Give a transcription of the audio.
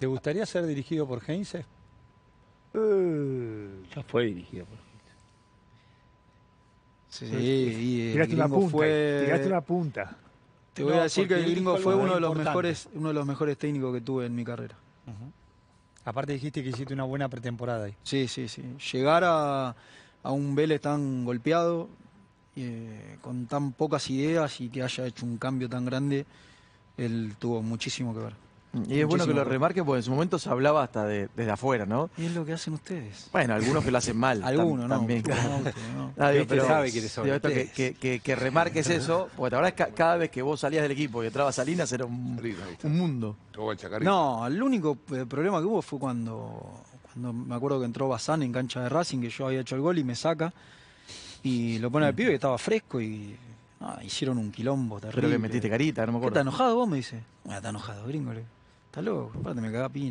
¿Te gustaría ser dirigido por Heinz? Eh. ya fue dirigido por Sí, sí tiraste, una punta, tiraste una punta. Te voy a decir que el gringo fue uno de los mejores, uno de los mejores técnicos que tuve en mi carrera. Aparte dijiste que hiciste una buena pretemporada ahí. Sí, sí, sí. Llegar a, un Vélez tan golpeado, eh, con tan pocas ideas y que haya hecho un cambio tan grande, él tuvo muchísimo que ver. Y es bueno que lo remarques porque en su momento se hablaba hasta desde afuera, ¿no? Y es lo que hacen ustedes. Bueno, algunos que lo hacen mal. algunos, ¿no? También, Nadie este sabe quiénes que, que, que, remarques eso, porque que cada vez que vos salías del equipo y entraba Salinas era un, un mundo. No, el único eh, problema que hubo fue cuando, cuando me acuerdo que entró Bazán en cancha de Racing, que yo había hecho el gol y me saca y lo pone al mm. pibe y estaba fresco y ah, hicieron un quilombo terrible. Pero que metiste carita, no me acuerdo. enojado vos? Me dice. Ah, está enojado, gringo. Está luego? espérate, me caga piña.